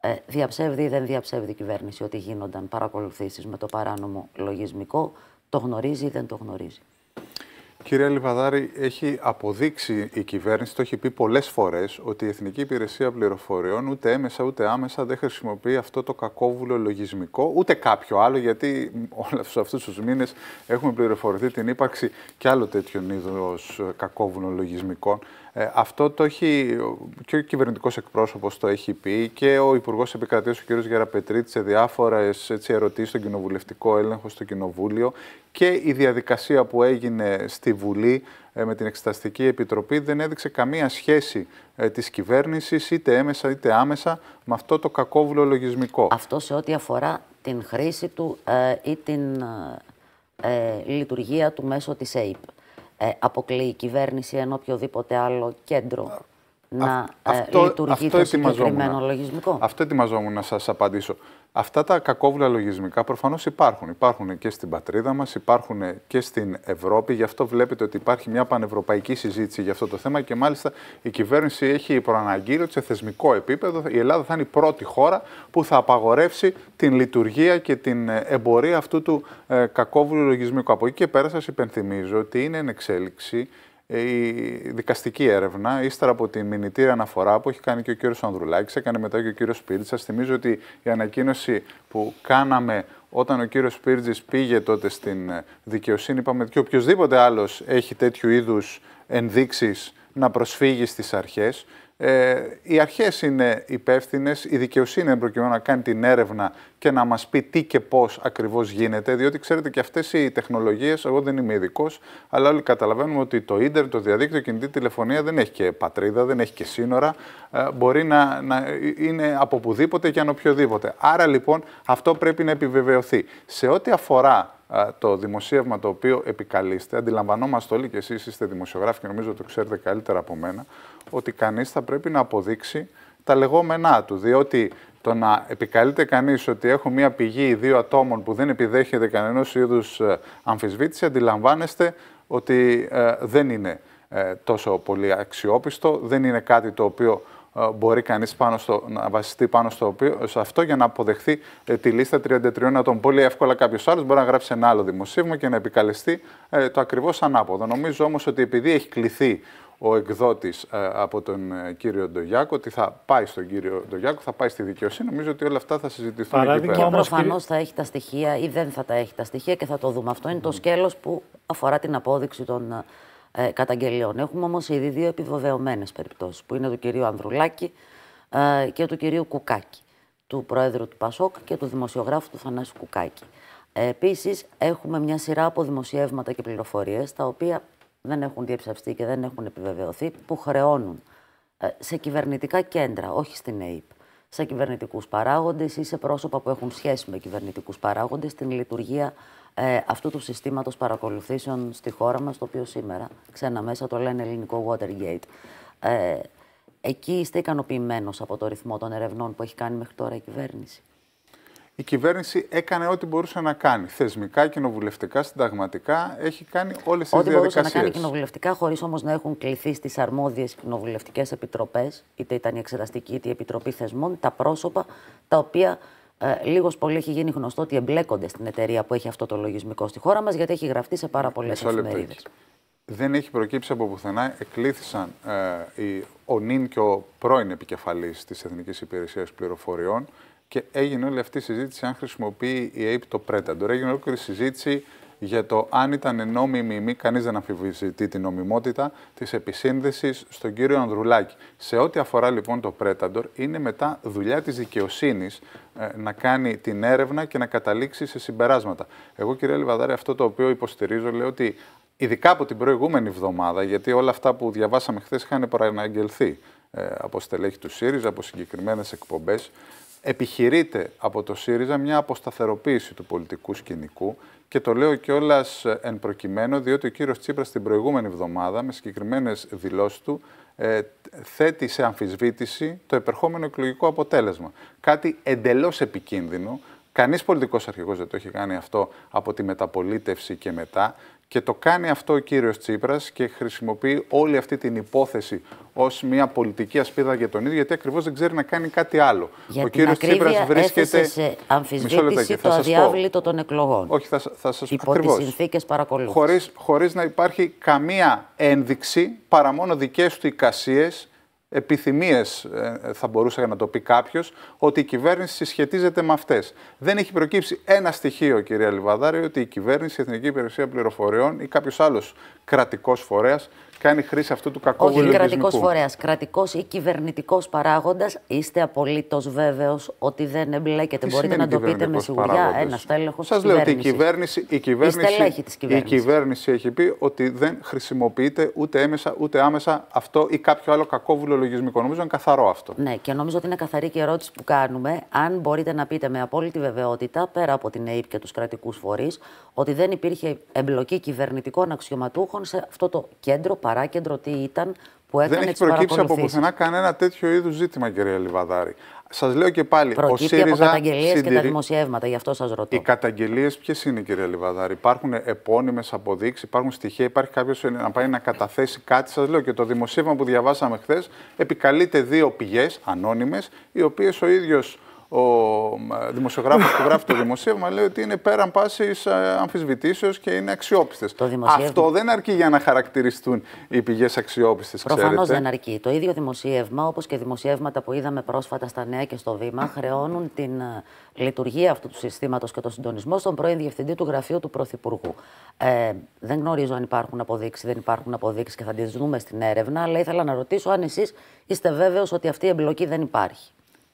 ε, διαψεύδει ή δεν διαψεύδει η κυβέρνηση ότι γίνονταν παρακολουθήσεις με το παράνομο λογισμικό, το γνωρίζει ή δεν το γνωρίζει. Κύριε Λιβαδάρη, έχει αποδείξει η κυβέρνηση, το έχει πει πολλές φορές, ότι η Εθνική Υπηρεσία Πληροφοριών ούτε έμεσα ούτε άμεσα δεν χρησιμοποιεί αυτό το κακόβουλο λογισμικό, ούτε κάποιο άλλο, γιατί όλου αυτούς τους μήνες έχουμε πληροφορηθεί την ύπαρξη και άλλο τέτοιων είδου ε, κακόβουλων λογισμικών. Ε, αυτό το έχει και ο κυβερνητικός εκπρόσωπος το έχει πει και ο Υπουργός Επικρατείας, ο κ. Γεραπετρίτης, σε διάφορες ερωτήσεις στον κοινοβουλευτικό έλεγχο στο Κοινοβούλιο και η διαδικασία που έγινε στη Βουλή ε, με την Εξεταστική Επιτροπή δεν έδειξε καμία σχέση ε, της κυβέρνησης είτε έμεσα είτε άμεσα με αυτό το κακόβουλο λογισμικό. Αυτό σε ό,τι αφορά την χρήση του ε, ή την λειτουργία του μέσω της ΑΕΠ. Ε, αποκλεί η κυβέρνηση ενώ οποιοδήποτε άλλο κέντρο να αυτό, λειτουργεί αυτό το συγκεκριμένο λογισμικό. Αυτό ετοιμαζόμουν να σας απαντήσω. Αυτά τα κακόβουλα λογισμικά προφανώς υπάρχουν. Υπάρχουν και στην πατρίδα μας, υπάρχουν και στην Ευρώπη. Γι' αυτό βλέπετε ότι υπάρχει μια πανευρωπαϊκή συζήτηση για αυτό το θέμα και μάλιστα η κυβέρνηση έχει προαναγγείλει ότι σε θεσμικό επίπεδο η Ελλάδα θα είναι η πρώτη χώρα που θα απαγορεύσει την λειτουργία και την εμπορία αυτού του ε, κακόβουλου λογισμικού. Από εκεί και πέρα σας υπενθυμίζω ότι είναι εν εξέλιξη ε, η δικαστική έρευνα, ύστερα από τη μηνυτήρια αναφορά που έχει κάνει και ο κύριος Ανδρουλάκης, έκανε μετά και ο κύριος Πίρτζη. Σας θυμίζω ότι η ανακοίνωση που κάναμε όταν ο κύριος Πίρτζη πήγε τότε στην ε, δικαιοσύνη, είπαμε ότι οποιοδήποτε άλλος έχει τέτοιου είδους ενδείξεις να προσφύγει στις αρχές. Ε, οι αρχές είναι υπεύθυνες, η δικαιοσύνη είναι προκειμένου να κάνει την έρευνα και να μας πει τι και πώς ακριβώς γίνεται. Διότι ξέρετε και αυτές οι τεχνολογίες, εγώ δεν είμαι ειδικός, αλλά όλοι καταλαβαίνουμε ότι το ίντερνετ, το διαδίκτυο, η κινητή τηλεφωνία δεν έχει και πατρίδα, δεν έχει και σύνορα. Ε, μπορεί να, να είναι από πουδήποτε και αν οποιοδήποτε. Άρα λοιπόν αυτό πρέπει να επιβεβαιωθεί. Σε ό,τι αφορά το δημοσίευμα το οποίο επικαλείστε, αντιλαμβανόμαστε όλοι και εσείς είστε δημοσιογράφοι και νομίζω το ξέρετε καλύτερα από μένα, ότι κανείς θα πρέπει να αποδείξει τα λεγόμενά του, διότι το να επικαλείται κανείς ότι έχω μία πηγή δύο ατόμων που δεν επιδέχεται κανένας είδους ε, αμφισβήτηση, αντιλαμβάνεστε ότι ε, δεν είναι ε, τόσο πολύ αξιόπιστο, δεν είναι κάτι το οποίο ε, μπορεί κανείς πάνω στο, να βασιστεί πάνω στο οποίο, σε αυτό για να αποδεχθεί ε, τη λίστα 33 ατόμων. Πολύ εύκολα κάποιος άλλος μπορεί να γράψει ένα άλλο δημοσίευμα και να επικαλεστεί ε, το ακριβώς ανάποδο. Νομίζω όμως ότι επειδή έχει κληθεί ο εκδότης από τον κύριο Ντογιάκο, ότι θα πάει στον κύριο Ντογιάκο, θα πάει στη δικαιοσύνη. Νομίζω ότι όλα αυτά θα συζητηθούν Παράδειγμα, εκεί πέρα. Προφανώς θα έχει τα στοιχεία ή δεν θα τα έχει τα στοιχεία και θα το δούμε. Αυτό είναι το σκέλος που αφορά την απόδειξη των ε, καταγγελιών. Έχουμε όμως ήδη δύο επιβεβαιωμένες περιπτώσεις, που είναι του κυρίου Ανδρουλάκη ε, και του κυρίου Κουκάκη, του Προέδρου του Πασόκ και του δημοσιογράφου του Θανάση Κουκάκη. Ε, Επίσης, έχουμε μια σειρά από δημοσιεύματα και πληροφορίες, τα οποία δεν έχουν διεψευστεί και δεν έχουν επιβεβαιωθεί, που χρεώνουν ε, σε κυβερνητικά κέντρα, όχι στην ΕΕΠ, σε κυβερνητικούς παράγοντες ή σε πρόσωπα που έχουν σχέση με κυβερνητικούς παράγοντες, την λειτουργία ε, αυτού του συστήματος παρακολουθήσεων στη χώρα μας, το οποίο σήμερα ξένα μέσα το λένε ελληνικό Watergate. Ε, εκεί είστε ικανοποιημένος από το ρυθμό των ερευνών που έχει κάνει μέχρι τώρα η κυβέρνηση. Η κυβέρνηση έκανε ό,τι μπορούσε να κάνει. Θεσμικά, κοινοβουλευτικά, συνταγματικά, έχει κάνει όλες τις διαδικασίε. Ό,τι μπορούσε να κάνει κοινοβουλευτικά, χωρίς όμως να έχουν κληθεί στις αρμόδιες κοινοβουλευτικές επιτροπές, είτε ήταν η Εξεταστική είτε η Επιτροπή Θεσμών, τα πρόσωπα τα οποία ε, λίγος πολύ έχει γίνει γνωστό ότι εμπλέκονται στην εταιρεία που έχει αυτό το λογισμικό στη χώρα μας, γιατί έχει γραφτεί σε πάρα πολλές εφημερίδε. Δεν έχει προκύψει από πουθενά. Εκλήθησαν ε, ο νυν και ο πρώην επικεφαλής της Εθνικής Υπηρεσίας Πληροφοριών και έγινε όλη αυτή η συζήτηση αν χρησιμοποιεί η ΑΕΠ το Predator. Έγινε η συζήτηση για το αν ήταν νόμιμη ή μη, κανείς δεν αμφισβητεί την νομιμότητα της επισύνδεσης στον κύριο Ανδρουλάκη. Σε ό,τι αφορά λοιπόν το Πρέταντορ, είναι μετά δουλειά της δικαιοσύνης ε, να κάνει την έρευνα και να καταλήξει σε συμπεράσματα. Εγώ, κύριε Λιβαδάρη, αυτό το οποίο υποστηρίζω λέω ότι ειδικά από την προηγούμενη εβδομάδα, γιατί όλα αυτά που διαβάσαμε χθες είχαν προαναγγελθεί ε, από στελέχη του ΣΥΡΙΖΑ, από συγκεκριμένες εκπομπές επιχειρείται από το ΣΥΡΙΖΑ μια αποσταθεροποίηση του πολιτικού σκηνικού και το λέω κιόλας ε, εν προκειμένου, διότι ο κύριος Τσίπρας την προηγούμενη εβδομάδα, με συγκεκριμένες δηλώσεις του, ε, θέτει σε αμφισβήτηση το επερχόμενο εκλογικό αποτέλεσμα. Κάτι εντελώς επικίνδυνο. Κανείς πολιτικός αρχηγός δεν το έχει κάνει αυτό από τη μεταπολίτευση και μετά. Και το κάνει αυτό ο κύριος Τσίπρας και χρησιμοποιεί όλη αυτή την υπόθεση ως μια πολιτική ασπίδα για τον ίδιο, γιατί ακριβώς δεν ξέρει να κάνει κάτι άλλο. Για ο κύριος Τσίπρας βρίσκεται... σε αμφισβήτηση το αδιάβλητο των εκλογών. Όχι, θα, θα σας πω Υπό Χωρίς, χωρίς να υπάρχει καμία ένδειξη, παρά μόνο δικές του εικασίες, επιθυμίες, ε, θα μπορούσε να το πει κάποιος, ότι η κυβέρνηση συσχετίζεται με αυτές. Δεν έχει προκύψει ένα στοιχείο, κυρία Λιβαδάρη, ότι η κυβέρνηση, η Εθνική Υπηρεσία Πληροφοριών ή κάποιος άλλος κρατικός φορέας κάνει χρήση αυτού του κακόβουλου Όχι κρατικός φορέας, κρατικός ή κυβερνητικός παράγοντας. Είστε απολύτως βέβαιος ότι δεν εμπλέκεται. Μπορείτε να το πείτε με σιγουριά. Ένα τέλεχο Σας λέω ότι η κυβέρνησης, η, κυβέρνηση, η κυβέρνησης έχει πει ότι δεν χρησιμοποιείται ούτε έμεσα ούτε άμεσα αυτό ή κάποιο άλλο κακόβουλο λογισμικό. Νομίζω είναι καθαρό αυτό. Ναι, και νομίζω ότι είναι καθαρή και η ερώτηση που κάνουμε. Αν μπορείτε να πείτε με απόλυτη βεβαιότητα, πέρα από την ΕΕΠ και τους κρατικούς φορείς, ότι δεν υπήρχε εμπλοκή κυβερνητικών αξιωματούχων σε αυτό το κέντρο, παράκεντρο, τι ήταν, δεν έχει προκύψει από πουθενά κανένα τέτοιο είδους ζήτημα, κυρία Λιβαδάρη. Σας λέω και πάλι. ο ΣΥΡΙΖΑ από καταγγελίες και τα δημοσιεύματα, γι' αυτό σας ρωτώ. Οι καταγγελίες ποιες είναι, κύριε Λιβαδάρη. Υπάρχουν επώνυμες αποδείξεις, υπάρχουν στοιχεία, υπάρχει κάποιος να πάει να καταθέσει κάτι. Σας λέω και το δημοσίευμα που διαβάσαμε χθες επικαλείται δύο πηγές ανώνυμες, οι οποίες ο ίδιος ο δημοσιογράφος που γράφει το δημοσίευμα λέει ότι είναι πέραν πάσης ε, αμφισβητήσεως και είναι αξιόπιστες. Αυτό δεν αρκεί για να χαρακτηριστούν οι πηγές αξιόπιστες, Προφανώς δεν αρκεί. Το ίδιο δημοσίευμα, όπως και δημοσίευματα που είδαμε πρόσφατα στα Νέα και στο Βήμα, χρεώνουν την ε, λειτουργία αυτού του συστήματος και το συντονισμό στον πρώην Διευθυντή του Γραφείου του Πρωθυπουργού. Ε, δεν γνωρίζω αν υπάρχουν αποδείξεις, δεν υπάρχουν αποδείξεις και θα τις δούμε στην έρευνα, αλλά ήθελα να ρωτήσω αν εσείς είστε βέβαιος ότι αυτή η εμπλοκή δεν υπάρχει.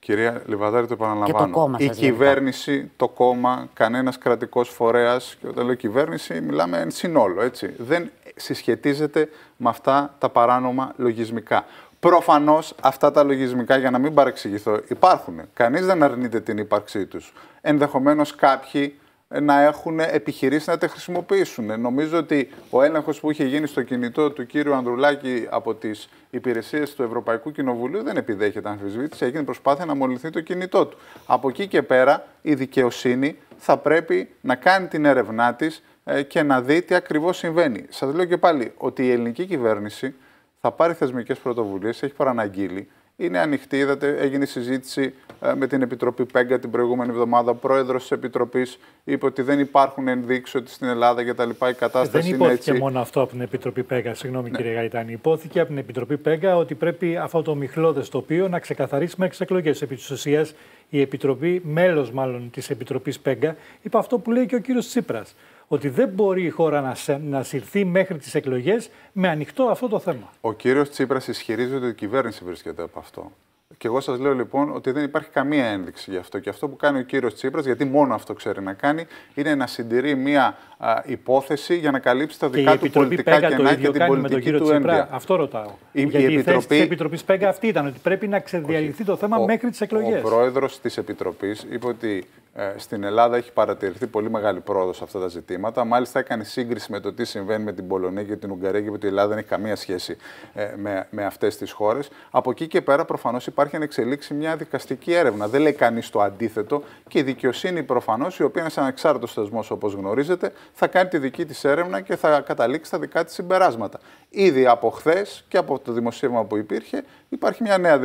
Κυρία Λιβαδάρη, το επαναλαμβάνω. Και το κόμμα σας, η κυβέρνηση, το κόμμα, κανένας κρατικός φορέας. Και όταν λέω κυβέρνηση, μιλάμε εν συνόλο. Έτσι. Δεν συσχετίζεται με αυτά τα παράνομα λογισμικά. Προφανώς αυτά τα λογισμικά, για να μην παρεξηγηθώ, υπάρχουν. Κανείς δεν αρνείται την ύπαρξή τους. Ενδεχομένως κάποιοι να έχουν επιχειρήσει να τα χρησιμοποιήσουν. Νομίζω ότι ο έλεγχος που είχε γίνει στο κινητό του κύριου Ανδρουλάκη από τις υπηρεσίες του Ευρωπαϊκού Κοινοβουλίου δεν επιδέχεται αμφισβήτηση. Έγινε προσπάθεια να μολυνθεί το κινητό του. Από εκεί και πέρα η δικαιοσύνη θα πρέπει να κάνει την έρευνά της ε, και να δει τι ακριβώς συμβαίνει. Σας λέω και πάλι ότι η ελληνική κυβέρνηση θα πάρει θεσμικές πρωτοβουλίες, έχει παραναγγείλει είναι ανοιχτή. Είδατε, έγινε συζήτηση ε, με την Επιτροπή Πέγκα την προηγούμενη εβδομάδα. Ο πρόεδρος της Επιτροπής είπε ότι δεν υπάρχουν ενδείξεις ότι στην Ελλάδα η κατάσταση ε, είναι έτσι. Δεν υπόθηκε μόνο αυτό από την Επιτροπή Πέγκα. Συγγνώμη, ναι. κύριε Γαϊτάνη. Υπόθηκε από την Επιτροπή Πέγκα ότι πρέπει αυτό το μυχλώδε τοπίο να ξεκαθαρίσει μέχρι τις εκλογές. Επί της ουσίας, η Επιτροπή, μέλος μάλλον της Επιτροπής Πέγκα, είπε αυτό που λέει και ο κύριος Τσίπρας ότι δεν μπορεί η χώρα να, σε, να συρθεί μέχρι τις εκλογές με ανοιχτό αυτό το θέμα. Ο κύριος Τσίπρας ισχυρίζεται ότι η κυβέρνηση βρίσκεται από αυτό. Και εγώ σας λέω λοιπόν ότι δεν υπάρχει καμία ένδειξη γι' αυτό. Και αυτό που κάνει ο κύριος Τσίπρας, γιατί μόνο αυτό ξέρει να κάνει, είναι να συντηρεί μία υπόθεση για να καλύψει τα δικά του πολιτικά κενά και την πολιτική του Αυτό ρωτάω. Η, γιατί η, θέση της Επιτροπή Πέγκα αυτή ήταν ότι πρέπει να ξεδιαλυθεί το θέμα μέχρι τις εκλογέ. Ο πρόεδρος της Επιτροπής είπε ότι ε, στην Ελλάδα έχει παρατηρηθεί πολύ μεγάλη πρόοδος σε αυτά τα ζητήματα. Μάλιστα, έκανε σύγκριση με το τι συμβαίνει με την Πολωνία και την Ουγγαρία γιατί η Ελλάδα δεν έχει καμία σχέση ε, με, με αυτές τις χώρες. Από εκεί και πέρα, προφανώς υπάρχει να εξελίξει μια δικαστική έρευνα. Δεν λέει κανείς το αντίθετο και η δικαιοσύνη προφανώς, η οποία είναι σε ανεξάρτητος θεσμός όπως γνωρίζετε, θα κάνει τη δική της έρευνα και θα καταλήξει στα δικά της συμπεράσματα. Ήδη από χθες και από το δημοσίευμα που υπήρχε, υπάρχει μια νέα,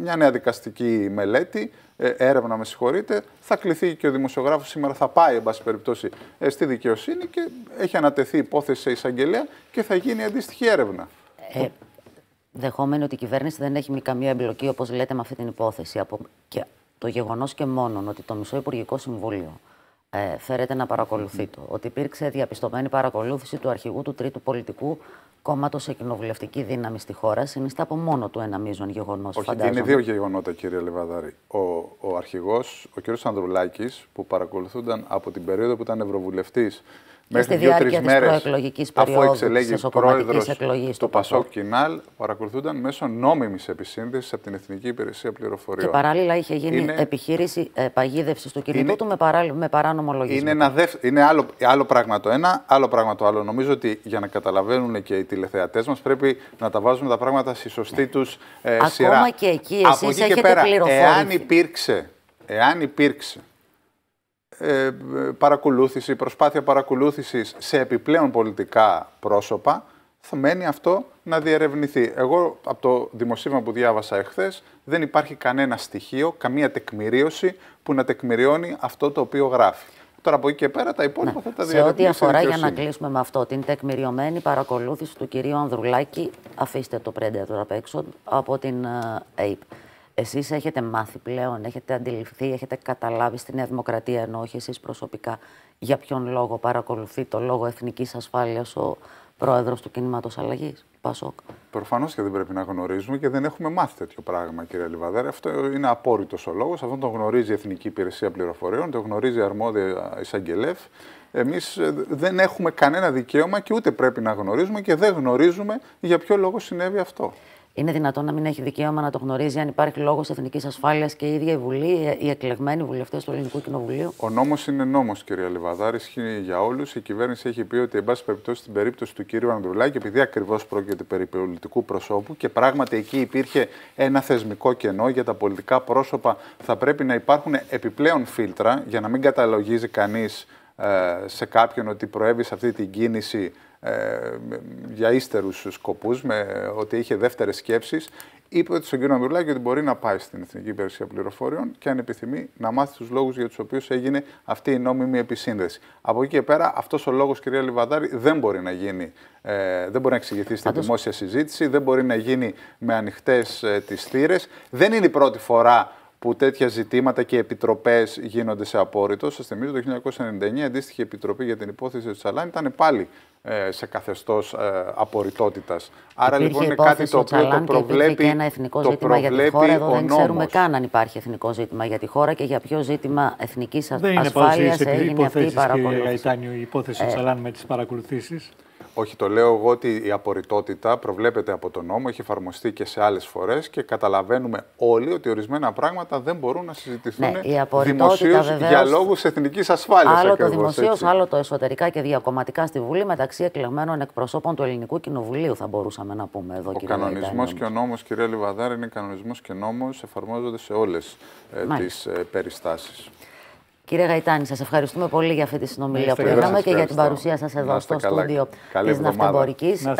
μια νέα δικαστική μελέτη ε, έρευνα, με συγχωρείτε, θα κληθεί και ο δημοσιογράφος σήμερα, θα πάει, εν πάση περιπτώσει, ε, στη δικαιοσύνη και έχει ανατεθεί υπόθεση σε εισαγγελέα και θα γίνει αντίστοιχη έρευνα. Ε, δεχόμενο ότι η κυβέρνηση δεν έχει καμία εμπλοκή, όπως λέτε, με αυτή την υπόθεση. Από... Και το γεγονός και μόνο ότι το μισό Υπουργικό Συμβούλιο ε, φέρεται να παρακολουθεί το. Ότι υπήρξε διαπιστωμένη παρακολούθηση του αρχηγού του Τρίτου Πολιτικού Κόμματος σε κοινοβουλευτική δύναμη στη χώρα συνιστά από μόνο του ένα μείζον γεγονός. Όχι, είναι δύο γεγονότα, κύριε Λεβαδάρη. Ο, ο αρχηγός, ο κ. Ανδρουλάκης, που παρακολουθούνταν από την περίοδο που ήταν ευρωβουλευτής Μέχρι δύο-τρει μέρε αφού εξελέγει πρόεδρο στο Πασόκ Κινάλ, παρακολουθούνταν μέσω νόμιμης επισύνδεσης από την Εθνική Υπηρεσία Πληροφοριών. Και παράλληλα είχε γίνει επιχείρηση ε, παγίδευσης του κινητού του με, παρά... με παράνομο λογισμό. Είναι, ένα δευ... είναι άλλο... άλλο πράγμα το ένα, άλλο πράγμα το άλλο. Νομίζω ότι για να καταλαβαίνουν και οι τηλεθεατές μας πρέπει να τα βάζουμε τα πράγματα στη σωστή ναι. τους ε, σειρά. Ακόμα και εκεί, εσείς έχετε πέρα, πληροφορία. Εάν υπήρξε. Εάν υπήρξε ε, παρακολούθηση, προσπάθεια παρακολούθησης σε επιπλέον πολιτικά πρόσωπα, θα μένει αυτό να διερευνηθεί. Εγώ από το δημοσίευμα που διάβασα εχθές δεν υπάρχει κανένα στοιχείο, καμία τεκμηρίωση που να τεκμηριώνει αυτό το οποίο γράφει. Τώρα από εκεί και πέρα τα ναι. υπόλοιπα ναι. θα τα διαβάσουμε. Σε ό,τι αφορά, για να κλείσουμε με αυτό, την τεκμηριωμένη παρακολούθηση του κυρίου Ανδρουλάκη, αφήστε το πρέντε τώρα απ' έξω, από την ε, ΑΕΠ. Εσείς έχετε μάθει πλέον, έχετε αντιληφθεί, έχετε καταλάβει στη Νέα Δημοκρατία, ενώ όχι εσείς προσωπικά, για ποιον λόγο παρακολουθεί το λόγο εθνικής ασφάλειας ο πρόεδρος του κινημάτο αλλαγής. Πασόκ. Προφανώς και δεν πρέπει να γνωρίζουμε και δεν έχουμε μάθει τέτοιο πράγμα, κύριε Λιβαδάρη. Αυτό είναι απόρριτος ο λόγος, αυτό τον γνωρίζει η Εθνική Υπηρεσία Πληροφοριών, το γνωρίζει η αρμόδια εισαγγελέφ. Εμείς ε, δεν έχουμε κανένα δικαίωμα και ούτε πρέπει να γνωρίζουμε και δεν γνωρίζουμε για ποιο λόγο συνέβη αυτό. Είναι δυνατόν να μην έχει δικαίωμα να το γνωρίζει αν υπάρχει λόγος εθνικής ασφάλειας και η ίδια η Βουλή, οι εκλεγμένοι βουλευτές του Ελληνικού Κοινοβουλίου. Ο νόμος είναι νόμος, κυρία Λιβαδάρη, ισχύει για όλους. Η κυβέρνηση έχει πει ότι, εν πάση περιπτώσει, στην περίπτωση του κυρίου Ανδρουλάκη, επειδή ακριβώς πρόκειται περί πολιτικού προσώπου και πράγματι εκεί υπήρχε ένα θεσμικό κενό για τα πολιτικά πρόσωπα, θα πρέπει να υπάρχουν επιπλέον φίλτρα για να μην καταλογίζει κανείς ε, σε κάποιον ότι προέβη σε αυτή την κίνηση ε, για ύστερους σκοπούς, με, ότι είχε δεύτερες σκέψεις, είπε ότι στον κύριο Ανδρουλάκη ότι μπορεί να πάει στην Εθνική Υπηρεσία Πληροφοριών και αν επιθυμεί να μάθει τους λόγους για τους οποίους έγινε αυτή η νόμιμη επισύνδεση. Από εκεί και πέρα, αυτός ο λόγος, κυρία Λιβαδάρη, δεν μπορεί να γίνει. Ε, δεν μπορεί να εξηγηθεί στη δημόσια συζήτηση, δεν μπορεί να γίνει με ανοιχτές ε, τις θύρες. Δεν είναι η πρώτη φορά που τέτοια ζητήματα και επιτροπές γίνονται σε απόρριτο. Σας θυμίζω το 1999 αντίστοιχη επιτροπή για την υπόθεση του Τσαλάν ήταν πάλι ε, σε καθεστώς ε, απορριτότητας. Άρα λοιπόν είναι κάτι το οποίο το προβλέπει. Και ένα εθνικό το ζήτημα για τη χώρα. Εδώ δεν ξέρουμε καν αν υπάρχει εθνικό ζήτημα για τη χώρα και για ποιο ζήτημα εθνικής ασφάλεια έγινε αυτή η παρακολούθηση. Δεν είναι η υπόθεση ε, Τσαλάν με τις παρακολουθήσεις. Όχι, το λέω εγώ ότι η απορριτότητα προβλέπεται από τον νόμο, έχει εφαρμοστεί και σε άλλες φορές και καταλαβαίνουμε όλοι ότι ορισμένα πράγματα δεν μπορούν να συζητηθούν ναι, δημοσίως για λόγους εθνικής ασφάλειας. Άλλο το δημοσίω, άλλο το εσωτερικά και διακομματικά στη Βουλή μεταξύ εκλεγμένων εκπροσώπων του Ελληνικού Κοινοβουλίου, θα μπορούσαμε να πούμε εδώ, Ο κανονισμό και ο νόμος, κυρία Λιβαδάρη, είναι κανονισμός και νόμος, εφαρμόζονται σε όλες ε, τις ε, περιστάσεις. Κύριε Γαϊτάνη, σας ευχαριστούμε πολύ για αυτή τη συνομιλία που είχαμε και για την παρουσία σας εδώ στο στούντιο τη Ναυτεμπορική.